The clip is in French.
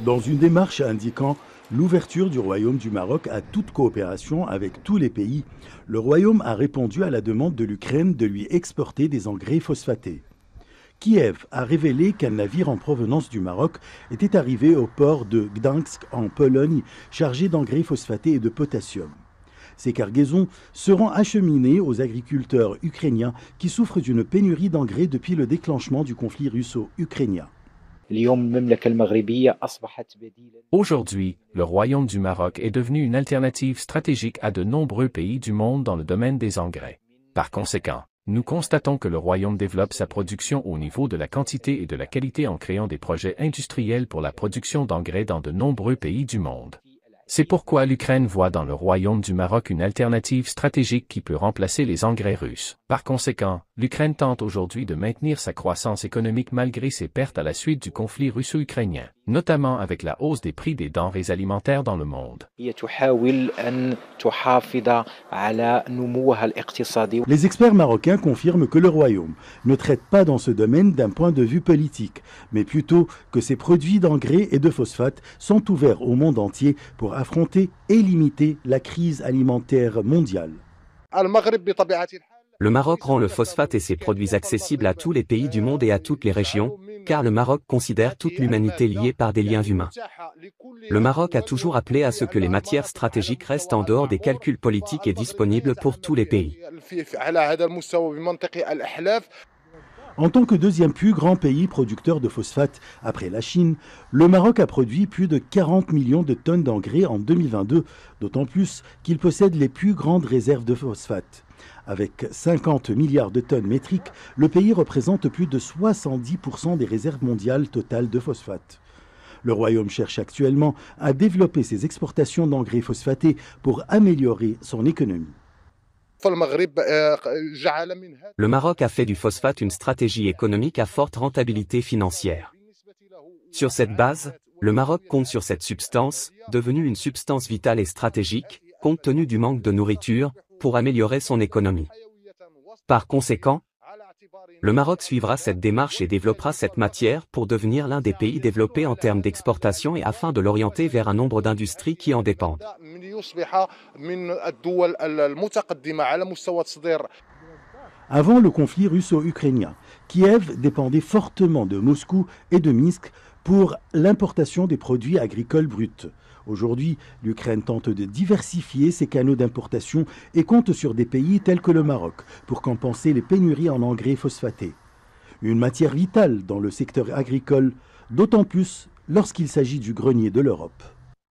dans une démarche indiquant l'ouverture du royaume du Maroc à toute coopération avec tous les pays. Le royaume a répondu à la demande de l'Ukraine de lui exporter des engrais phosphatés. Kiev a révélé qu'un navire en provenance du Maroc était arrivé au port de Gdansk en Pologne chargé d'engrais phosphatés et de potassium. Ces cargaisons seront acheminées aux agriculteurs ukrainiens qui souffrent d'une pénurie d'engrais depuis le déclenchement du conflit russo-ukrainien. Aujourd'hui, le Royaume du Maroc est devenu une alternative stratégique à de nombreux pays du monde dans le domaine des engrais. Par conséquent, nous constatons que le Royaume développe sa production au niveau de la quantité et de la qualité en créant des projets industriels pour la production d'engrais dans de nombreux pays du monde. C'est pourquoi l'Ukraine voit dans le royaume du Maroc une alternative stratégique qui peut remplacer les engrais russes. Par conséquent, l'Ukraine tente aujourd'hui de maintenir sa croissance économique malgré ses pertes à la suite du conflit russo-ukrainien notamment avec la hausse des prix des denrées alimentaires dans le monde. Les experts marocains confirment que le royaume ne traite pas dans ce domaine d'un point de vue politique, mais plutôt que ses produits d'engrais et de phosphate sont ouverts au monde entier pour affronter et limiter la crise alimentaire mondiale. Le Maroc rend le phosphate et ses produits accessibles à tous les pays du monde et à toutes les régions, car le Maroc considère toute l'humanité liée par des liens humains. Le Maroc a toujours appelé à ce que les matières stratégiques restent en dehors des calculs politiques et disponibles pour tous les pays. En tant que deuxième plus grand pays producteur de phosphate après la Chine, le Maroc a produit plus de 40 millions de tonnes d'engrais en 2022, d'autant plus qu'il possède les plus grandes réserves de phosphate. Avec 50 milliards de tonnes métriques, le pays représente plus de 70% des réserves mondiales totales de phosphate. Le Royaume cherche actuellement à développer ses exportations d'engrais phosphatés pour améliorer son économie. Le Maroc a fait du phosphate une stratégie économique à forte rentabilité financière. Sur cette base, le Maroc compte sur cette substance, devenue une substance vitale et stratégique, compte tenu du manque de nourriture, pour améliorer son économie. Par conséquent, le Maroc suivra cette démarche et développera cette matière pour devenir l'un des pays développés en termes d'exportation et afin de l'orienter vers un nombre d'industries qui en dépendent. Avant le conflit russo-ukrainien, Kiev dépendait fortement de Moscou et de Minsk pour l'importation des produits agricoles bruts. Aujourd'hui, l'Ukraine tente de diversifier ses canaux d'importation et compte sur des pays tels que le Maroc pour compenser les pénuries en engrais phosphatés. Une matière vitale dans le secteur agricole, d'autant plus lorsqu'il s'agit du grenier de l'Europe.